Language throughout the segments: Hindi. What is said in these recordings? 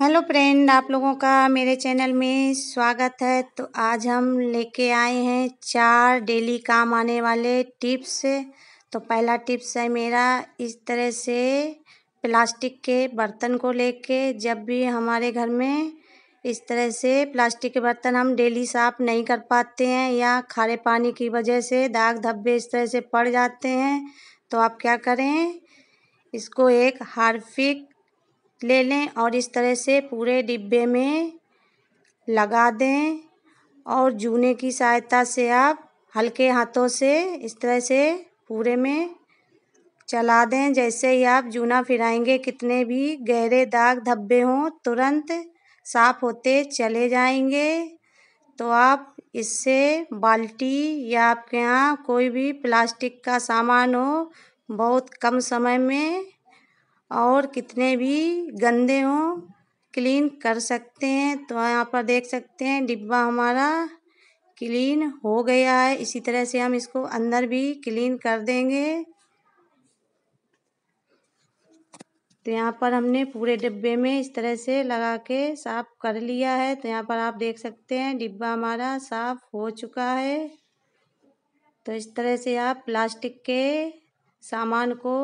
हेलो फ्रेंड आप लोगों का मेरे चैनल में स्वागत है तो आज हम लेके आए हैं चार डेली काम आने वाले टिप्स तो पहला टिप्स है मेरा इस तरह से प्लास्टिक के बर्तन को लेके जब भी हमारे घर में इस तरह से प्लास्टिक के बर्तन हम डेली साफ़ नहीं कर पाते हैं या खारे पानी की वजह से दाग धब्बे इस तरह से पड़ जाते हैं तो आप क्या करें इसको एक हार्फिक ले लें और इस तरह से पूरे डिब्बे में लगा दें और जूने की सहायता से आप हल्के हाथों से इस तरह से पूरे में चला दें जैसे ही आप जूना फिराएंगे कितने भी गहरे दाग धब्बे हों तुरंत साफ होते चले जाएंगे तो आप इससे बाल्टी या आपके यहाँ कोई भी प्लास्टिक का सामान हो बहुत कम समय में और कितने भी गंदे हों क्लीन कर सकते हैं तो यहाँ पर देख सकते हैं डिब्बा हमारा क्लीन हो गया है इसी तरह से हम इसको अंदर भी क्लीन कर देंगे तो यहाँ पर हमने पूरे डिब्बे में इस तरह से लगा के साफ़ कर लिया है तो यहाँ पर आप देख सकते हैं डिब्बा हमारा साफ़ हो चुका है तो इस तरह से आप प्लास्टिक के सामान को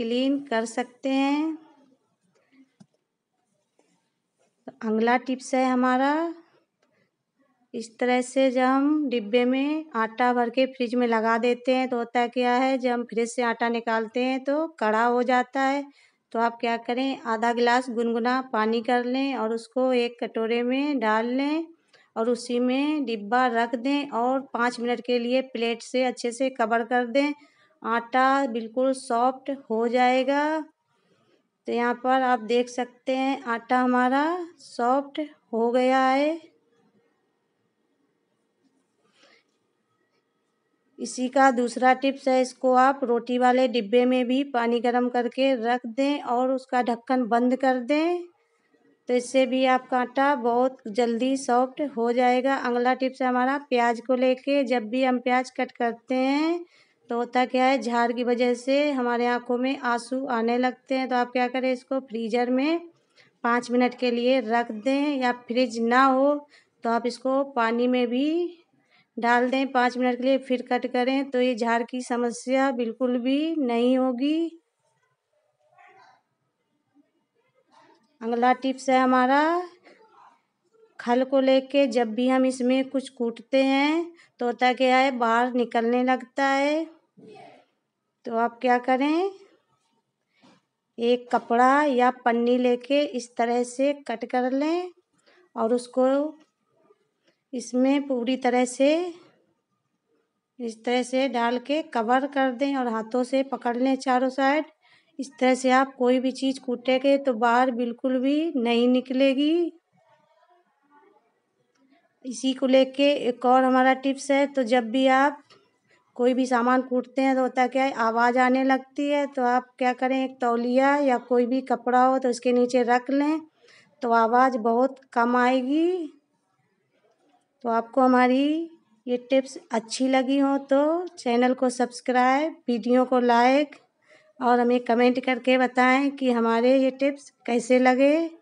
क्लीन कर सकते हैं तो अगला टिप्स है हमारा इस तरह से जब हम डिब्बे में आटा भर के फ्रिज में लगा देते हैं तो होता क्या है जब हम फ्रिज से आटा निकालते हैं तो कड़ा हो जाता है तो आप क्या करें आधा गिलास गुनगुना पानी कर लें और उसको एक कटोरे में डाल लें और उसी में डिब्बा रख दें और पाँच मिनट के लिए प्लेट से अच्छे से कवर कर दें आटा बिल्कुल सॉफ्ट हो जाएगा तो यहाँ पर आप देख सकते हैं आटा हमारा सॉफ्ट हो गया है इसी का दूसरा टिप्स है इसको आप रोटी वाले डिब्बे में भी पानी गर्म करके रख दें और उसका ढक्कन बंद कर दें तो इससे भी आपका आटा बहुत जल्दी सॉफ्ट हो जाएगा अगला टिप्स है हमारा प्याज को लेके जब भी हम प्याज कट करते हैं तो होता क्या है झाड़ की वजह से हमारे आँखों में आंसू आने लगते हैं तो आप क्या करें इसको फ्रीजर में पाँच मिनट के लिए रख दें या फ्रिज ना हो तो आप इसको पानी में भी डाल दें पाँच मिनट के लिए फिर कट करें तो ये झाड़ की समस्या बिल्कुल भी नहीं होगी अगला टिप्स है हमारा खल को लेके जब भी हम इसमें कुछ कूटते हैं तो होता क्या है बाहर निकलने लगता है तो आप क्या करें एक कपड़ा या पन्नी लेके इस तरह से कट कर लें और उसको इसमें पूरी तरह से इस तरह से डाल के कवर कर दें और हाथों से पकड़ लें चारों साइड इस तरह से आप कोई भी चीज़ कूटेंगे तो बाहर बिल्कुल भी नहीं निकलेगी इसी को लेके एक और हमारा टिप्स है तो जब भी आप कोई भी सामान कूटते हैं तो होता क्या है आवाज़ आने लगती है तो आप क्या करें एक तौलिया या कोई भी कपड़ा हो तो उसके नीचे रख लें तो आवाज़ बहुत कम आएगी तो आपको हमारी ये टिप्स अच्छी लगी हो तो चैनल को सब्सक्राइब वीडियो को लाइक और हमें कमेंट करके बताएं कि हमारे ये टिप्स कैसे लगे